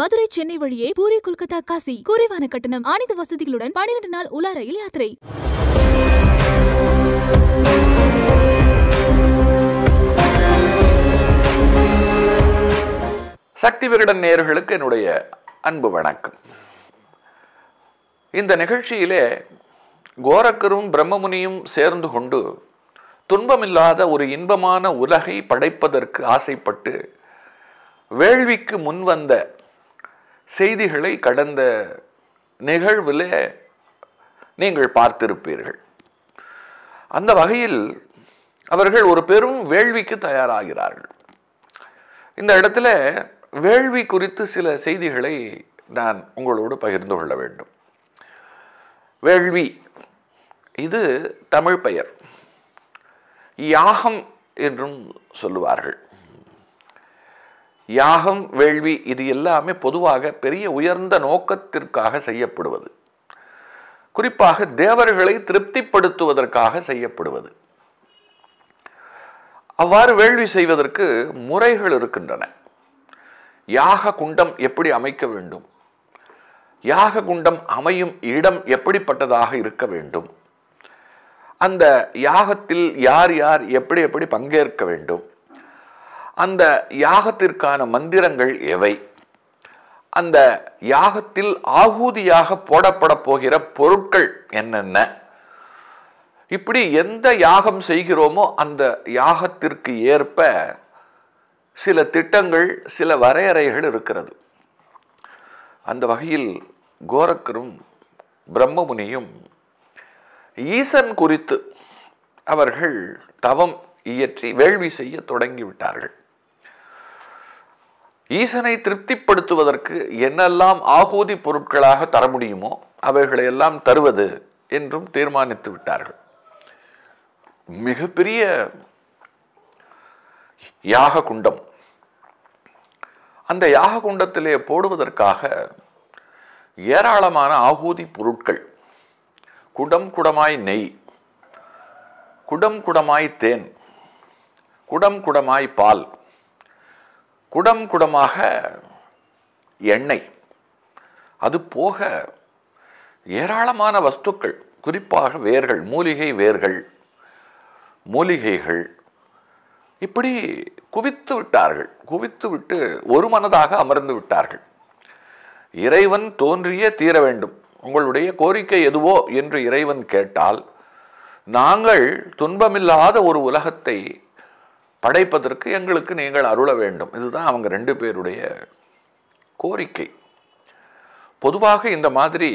மதுரை சென்னை வழியே பூரி கொல்கத்தா காசி குறைவான கட்டணம் அனைத்து வசதிகளுடன் பன்னிரண்டு நாள் உலா ரயில் யாத்திரை சக்தி விகடன் நேர்களுக்கு என்னுடைய அன்பு வணக்கம் இந்த நிகழ்ச்சியிலே கோரக்கரும் பிரம்மமுனியும் சேர்ந்து கொண்டு துன்பமில்லாத ஒரு இன்பமான உலகை படைப்பதற்கு ஆசைப்பட்டு வேள்விக்கு முன்வந்த செய்திகளை கடந்த நிகழ்வில் நீங்கள் பார்த்திருப்பீர்கள் அந்த வகையில் அவர்கள் ஒரு பெரும் வேள்விக்கு தயாராகிறார்கள் இந்த இடத்துல வேள்வி குறித்து சில செய்திகளை நான் உங்களோடு பகிர்ந்து கொள்ள வேண்டும் வேள்வி இது தமிழ் பெயர் யாகம் என்றும் சொல்லுவார்கள் யாகம் வேள்வி இது எல்லாமே பொதுவாக பெரிய உயர்ந்த நோக்கத்திற்காக செய்யப்படுவது குறிப்பாக தேவர்களை திருப்திப்படுத்துவதற்காக செய்யப்படுவது அவ்வாறு வேள்வி செய்வதற்கு முறைகள் இருக்கின்றன யாக குண்டம் எப்படி அமைக்க வேண்டும் யாக குண்டம் அமையும் இடம் எப்படிப்பட்டதாக இருக்க வேண்டும் அந்த யாகத்தில் யார் யார் எப்படி எப்படி பங்கேற்க வேண்டும் அந்த யாகத்திற்கான மந்திரங்கள் எவை அந்த யாகத்தில் ஆகூதியாக போடப்பட போகிற பொருட்கள் என்னென்ன இப்படி எந்த யாகம் செய்கிறோமோ அந்த யாகத்திற்கு ஏற்ப சில திட்டங்கள் சில வரையறைகள் இருக்கிறது அந்த வகையில் கோரக்கரும் பிரம்மமுனியும் ஈசன் குறித்து அவர்கள் தவம் இயற்றி வேள்வி செய்ய தொடங்கிவிட்டார்கள் ஈசனை திருப்திப்படுத்துவதற்கு என்னெல்லாம் ஆகூதி பொருட்களாக தர முடியுமோ அவைகளையெல்லாம் தருவது என்றும் தீர்மானித்து விட்டார்கள் மிகப்பெரிய யாக குண்டம் அந்த யாக குண்டத்திலே போடுவதற்காக ஏராளமான ஆகூதி பொருட்கள் குடம் குடமாய் நெய் குடம் குடமாய் தேன் குடம் குடமாய் பால் குடம் குடமாக எண்ணெய் அது போக ஏராளமான வஸ்துக்கள் குறிப்பாக வேர்கள் மூலிகை வேர்கள் மூலிகைகள் இப்படி குவித்து விட்டார்கள் குவித்து விட்டு ஒரு மனதாக அமர்ந்து விட்டார்கள் இறைவன் தோன்றியே தீர வேண்டும் உங்களுடைய கோரிக்கை எதுவோ என்று இறைவன் கேட்டால் நாங்கள் துன்பமில்லாத ஒரு உலகத்தை படைப்பதற்கு எங்களுக்கு நீங்கள் அருள வேண்டும் இதுதான் அவங்க ரெண்டு பேருடைய கோரிக்கை பொதுவாக இந்த மாதிரி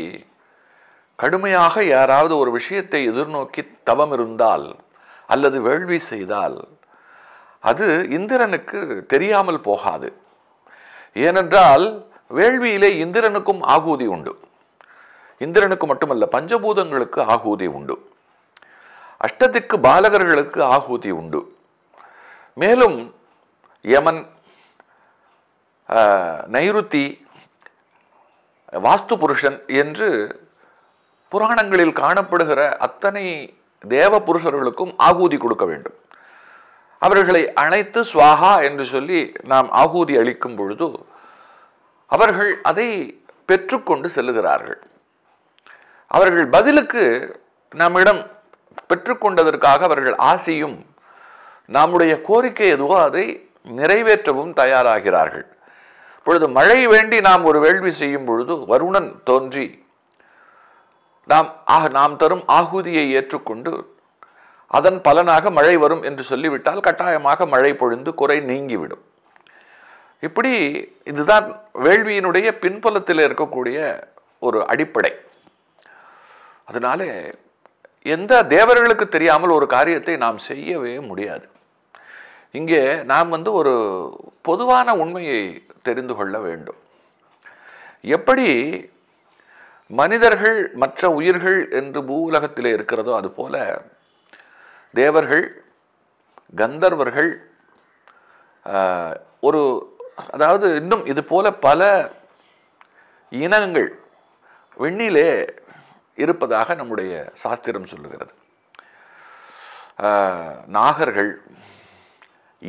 கடுமையாக யாராவது ஒரு விஷயத்தை எதிர்நோக்கி தவம் இருந்தால் அல்லது வேள்வி செய்தால் அது இந்திரனுக்கு தெரியாமல் போகாது ஏனென்றால் வேள்வியிலே இந்திரனுக்கும் ஆகூதி உண்டு இந்திரனுக்கு மட்டுமல்ல பஞ்சபூதங்களுக்கு ஆகூதி உண்டு அஷ்டதிக்கு பாலகர்களுக்கு ஆகூதி உண்டு மேலும் யமன் நைருத்தி வாஸ்து புருஷன் என்று புராணங்களில் காணப்படுகிற அத்தனை தேவ புருஷர்களுக்கும் ஆகூதி கொடுக்க வேண்டும் அவர்களை அழைத்து சுவாகா என்று சொல்லி நாம் ஆகூதி அளிக்கும் பொழுது அவர்கள் அதை பெற்றுக்கொண்டு செல்லுகிறார்கள் அவர்கள் பதிலுக்கு நம்மிடம் பெற்றுக்கொண்டதற்காக அவர்கள் ஆசியும் நம்முடைய கோரிக்கை எதுவோ அதை நிறைவேற்றவும் தயாராகிறார்கள் பொழுது மழை வேண்டி நாம் ஒரு வேள்வி செய்யும் பொழுது வருணன் தோன்றி நாம் நாம் தரும் ஆகுதியை ஏற்றுக்கொண்டு அதன் பலனாக மழை வரும் என்று சொல்லிவிட்டால் கட்டாயமாக மழை பொழுந்து குறை நீங்கிவிடும் இப்படி இதுதான் வேள்வியினுடைய பின்புலத்தில் இருக்கக்கூடிய ஒரு அடிப்படை அதனாலே எந்த தேவர்களுக்கு தெரியாமல் ஒரு காரியத்தை நாம் செய்யவே முடியாது இங்கே நாம் வந்து ஒரு பொதுவான உண்மையை தெரிந்து கொள்ள வேண்டும் எப்படி மனிதர்கள் மற்ற உயிர்கள் என்று பூ உலகத்திலே இருக்கிறதோ அதுபோல தேவர்கள் கந்தர்வர்கள் ஒரு அதாவது இன்னும் இது போல பல இனங்கள் வெண்ணிலே இருப்பதாக நம்முடைய சாஸ்திரம் சொல்லுகிறது நாகர்கள்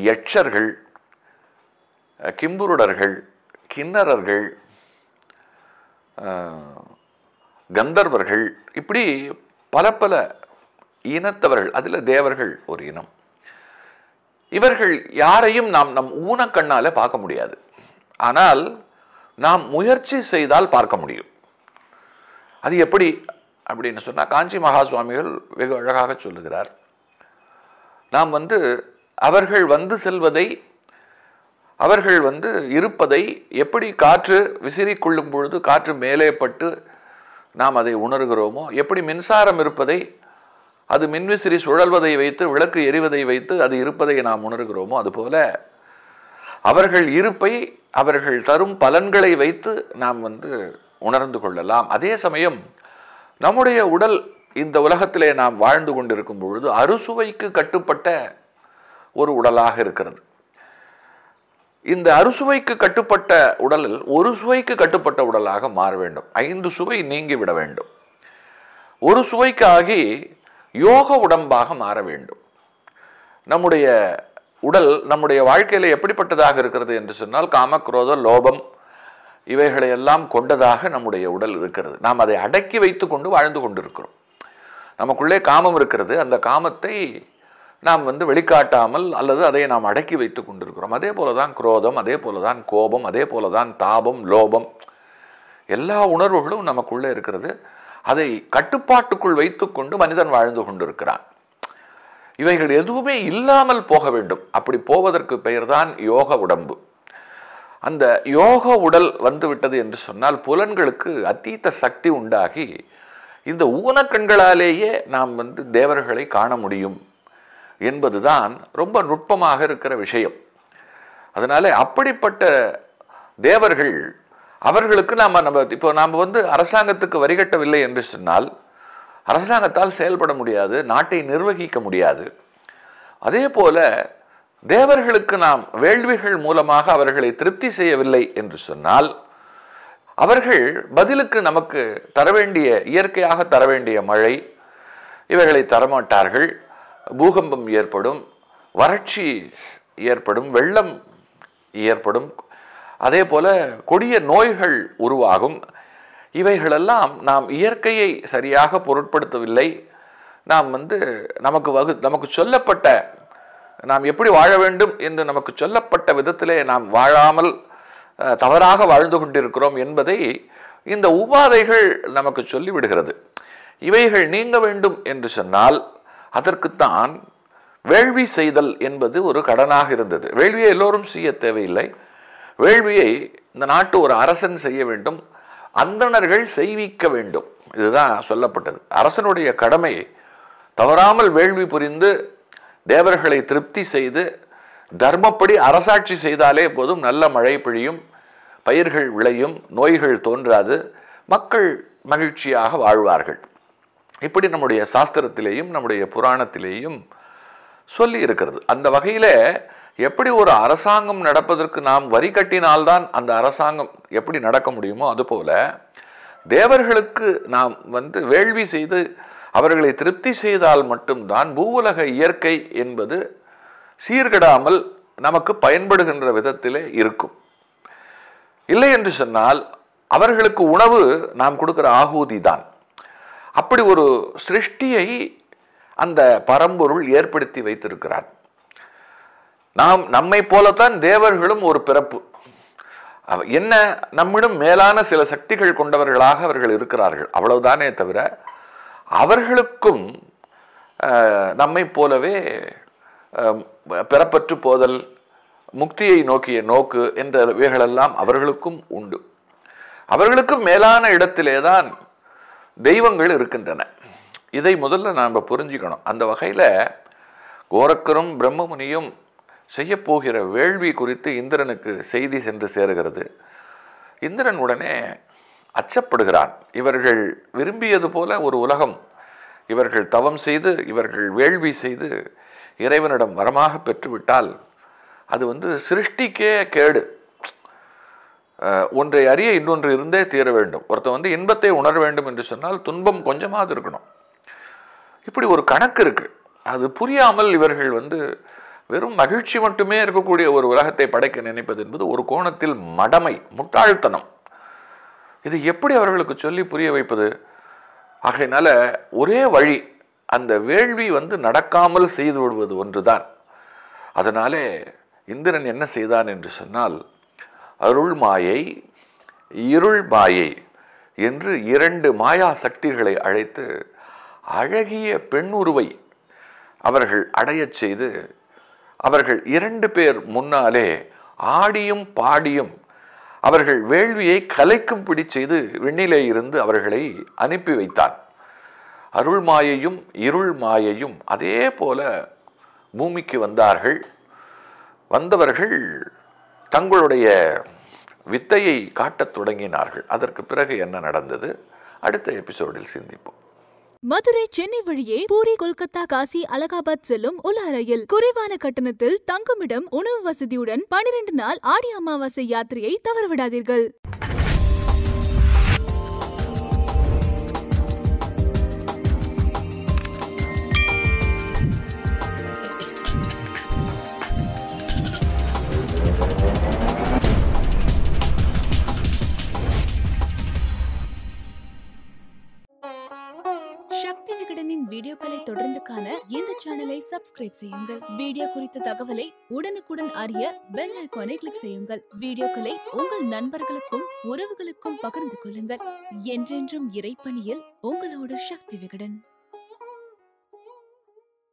யட்சர்கள் கிம்புருடர்கள் கிண்ணறர்கள் கந்தர்வர்கள் இப்படி பல பல இனத்தவர்கள் அதில் தேவர்கள் ஒரு இனம் இவர்கள் யாரையும் நாம் நம் ஊனக்கண்ணால் பார்க்க முடியாது ஆனால் நாம் முயற்சி செய்தால் பார்க்க முடியும் அது எப்படி அப்படின்னு சொன்னால் காஞ்சி மகா சுவாமிகள் வெகு அழகாக சொல்லுகிறார் நாம் வந்து அவர்கள் வந்து செல்வதை அவர்கள் வந்து இருப்பதை எப்படி காற்று விசிறி கொள்ளும் பொழுது காற்று மேலே பட்டு நாம் அதை உணர்கிறோமோ எப்படி மின்சாரம் இருப்பதை அது மின்விசிறி சுழல்வதை வைத்து விளக்கு எரிவதை வைத்து அது இருப்பதை நாம் உணர்கிறோமோ அதுபோல அவர்கள் இருப்பை அவர்கள் தரும் பலன்களை வைத்து நாம் வந்து உணர்ந்து கொள்ளலாம் அதே சமயம் நம்முடைய உடல் இந்த உலகத்திலே நாம் வாழ்ந்து கொண்டிருக்கும் பொழுது அறுசுவைக்கு கட்டுப்பட்ட ஒரு உடலாக இருக்கிறது இந்த அறுசுவைக்கு கட்டுப்பட்ட உடலில் ஒரு சுவைக்கு கட்டுப்பட்ட உடலாக மாற வேண்டும் ஐந்து சுவை நீங்கிவிட வேண்டும் ஒரு சுவைக்காகி யோக உடம்பாக மாற வேண்டும் நம்முடைய உடல் நம்முடைய வாழ்க்கையில் எப்படிப்பட்டதாக இருக்கிறது என்று சொன்னால் காமக்ரோத லோபம் இவைகளை எல்லாம் கொண்டதாக நம்முடைய உடல் இருக்கிறது நாம் அதை அடக்கி வைத்து கொண்டு வாழ்ந்து கொண்டிருக்கிறோம் நமக்குள்ளே காமம் இருக்கிறது அந்த காமத்தை நாம் வந்து வெளிக்காட்டாமல் அல்லது அதை நாம் அடக்கி வைத்து கொண்டிருக்கிறோம் அதே போல தான் குரோதம் அதே போல தான் கோபம் அதே போல தான் தாபம் லோபம் எல்லா உணர்வுகளும் நமக்குள்ளே இருக்கிறது அதை கட்டுப்பாட்டுக்குள் வைத்துக்கொண்டு மனிதன் வாழ்ந்து கொண்டிருக்கிறான் இவைகள் எதுவுமே இல்லாமல் போக வேண்டும் அப்படி போவதற்கு பெயர் தான் யோக உடம்பு அந்த யோக உடல் வந்துவிட்டது என்று சொன்னால் புலன்களுக்கு அத்தீத்த சக்தி உண்டாகி இந்த ஊனக்கண்களாலேயே நாம் வந்து தேவர்களை காண முடியும் என்பதுதான் ரொம்ப நுட்பமாக இருக்கிற விஷயம் அதனால அப்படிப்பட்ட தேவர்கள் அவர்களுக்கு நாம் நம்ம இப்போ நாம் வந்து அரசாங்கத்துக்கு வரிகட்டவில்லை என்று சொன்னால் அரசாங்கத்தால் செயல்பட முடியாது நாட்டை நிர்வகிக்க முடியாது அதே போல தேவர்களுக்கு நாம் வேள்விகள் மூலமாக அவர்களை திருப்தி செய்யவில்லை என்று சொன்னால் அவர்கள் பதிலுக்கு நமக்கு தர வேண்டிய இயற்கையாக தர வேண்டிய மழை இவைகளை தரமாட்டார்கள் பூகம்பம் ஏற்படும் வறட்சி ஏற்படும் வெள்ளம் ஏற்படும் அதே போல கொடிய நோய்கள் உருவாகும் இவைகளெல்லாம் நாம் இயற்கையை சரியாக பொருட்படுத்தவில்லை நாம் வந்து நமக்கு வகு நமக்கு சொல்லப்பட்ட நாம் எப்படி வாழ வேண்டும் என்று நமக்கு சொல்லப்பட்ட விதத்திலே நாம் வாழாமல் தவறாக வாழ்ந்து கொண்டிருக்கிறோம் என்பதை இந்த உபாதைகள் நமக்கு சொல்லிவிடுகிறது இவைகள் நீங்க வேண்டும் என்று சொன்னால் அதற்குத்தான் வேள்வி செய்தல் என்பது ஒரு கடனாக இருந்தது வேள்வியை எல்லோரும் செய்ய தேவையில்லை வேள்வியை இந்த நாட்டு ஒரு அரசன் செய்ய வேண்டும் அந்தணர்கள் செய்விக்க வேண்டும் இதுதான் சொல்லப்பட்டது அரசனுடைய கடமை தவறாமல் வேள்வி புரிந்து தேவர்களை திருப்தி செய்து தர்மப்படி அரசாட்சி செய்தாலே போதும் நல்ல மழை பொழியும் பயிர்கள் விளையும் நோய்கள் தோன்றாது மக்கள் மகிழ்ச்சியாக வாழ்வார்கள் இப்படி நம்முடைய சாஸ்திரத்திலேயும் நம்முடைய புராணத்திலேயும் சொல்லி இருக்கிறது அந்த வகையில் எப்படி ஒரு அரசாங்கம் நடப்பதற்கு நாம் வரி கட்டினால்தான் அந்த அரசாங்கம் எப்படி நடக்க முடியுமோ அதுபோல தேவர்களுக்கு நாம் வந்து வேள்வி செய்து அவர்களை திருப்தி செய்தால் மட்டும்தான் பூவுலக இயற்கை என்பது சீர்கெடாமல் நமக்கு பயன்படுகின்ற விதத்திலே இருக்கும் இல்லை என்று சொன்னால் அவர்களுக்கு உணவு நாம் கொடுக்கிற ஆகூதி தான் அப்படி ஒரு சிருஷ்டியை அந்த பரம்பொருள் ஏற்படுத்தி வைத்திருக்கிறார் நாம் நம்மை போலத்தான் தேவர்களும் ஒரு பிறப்பு என்ன நம்மிடம் மேலான சில சக்திகள் கொண்டவர்களாக அவர்கள் இருக்கிறார்கள் அவ்வளவுதானே தவிர அவர்களுக்கும் நம்மை போலவே பிறப்பற்று போதல் முக்தியை நோக்கிய நோக்கு என்ற இவைகளெல்லாம் அவர்களுக்கும் உண்டு அவர்களுக்கும் மேலான இடத்திலே தான் தெய்வங்கள் இருக்கின்றன இதை முதல்ல நாம் புரிஞ்சுக்கணும் அந்த வகையில் கோரக்கரும் பிரம்மமுனியும் செய்யப்போகிற வேள்வி குறித்து இந்திரனுக்கு செய்தி சென்று சேருகிறது இந்திரன் உடனே அச்சப்படுகிறான் இவர்கள் விரும்பியது போல ஒரு உலகம் இவர்கள் தவம் செய்து இவர்கள் வேள்வி செய்து இறைவனிடம் வரமாக பெற்றுவிட்டால் அது வந்து சிருஷ்டிக்கே கேடு ஒன்றை அறிய இன்னொன்று இருந்தே தீர வேண்டும் ஒருத்தன் வந்து இன்பத்தை உணர வேண்டும் என்று சொன்னால் துன்பம் கொஞ்சமாவது இருக்கணும் இப்படி ஒரு கணக்கு இருக்குது அது புரியாமல் இவர்கள் வந்து வெறும் மகிழ்ச்சி மட்டுமே இருக்கக்கூடிய ஒரு உலகத்தை படைக்க நினைப்பது என்பது ஒரு கோணத்தில் மடமை முட்டாழ்த்தனம் இது எப்படி அவர்களுக்கு சொல்லி புரிய வைப்பது ஆகையினால ஒரே வழி அந்த வேள்வி வந்து நடக்காமல் செய்து விடுவது ஒன்றுதான் அதனாலே இந்திரன் என்ன செய்தான் என்று சொன்னால் அருள் மாயை இருள் மாயை என்று இரண்டு மாயா சக்திகளை அழைத்து அழகிய பெண் உருவை அவர்கள் அடையச் செய்து அவர்கள் இரண்டு பேர் முன்னாலே ஆடியும் பாடியும் அவர்கள் வேள்வியை கலைக்கும் பிடி செய்து விண்ணிலே இருந்து அவர்களை அனுப்பி வைத்தான் அருள் மாயையும் இருள் மாயையும் அதே போல பூமிக்கு வந்தார்கள் வந்தவர்கள் தங்களுடைய வித்தையை காட்டத் தொடங்கினார்கள் அதற்கு பிறகு என்ன நடந்தது அடுத்த எபிசோடில் சிந்திப்போம் மதுரை சென்னை வழியே பூரி கொல்கத்தா காசி அலகாபாத் செல்லும் உல ரயில் குறைவான கட்டணத்தில் தங்குமிடம் உணவு வசதியுடன் பனிரெண்டு நாள் ஆடி அமாவாசை யாத்திரையை தவறவிடாதீர்கள் வீடியோக்களை தொடர்ந்து காண இந்த சேனலை சப்ஸ்கிரைப் செய்யுங்கள் வீடியோ குறித்த தகவலை உடனுக்குடன் அறிய பெல் ஐக்கானை கிளிக் செய்யுங்கள் வீடியோக்களை உங்கள் நண்பர்களுக்கும் உறவுகளுக்கும் பகிர்ந்து கொள்ளுங்கள் என்றென்றும் இறைப்பணியில் உங்களோட சக்தி விகடன்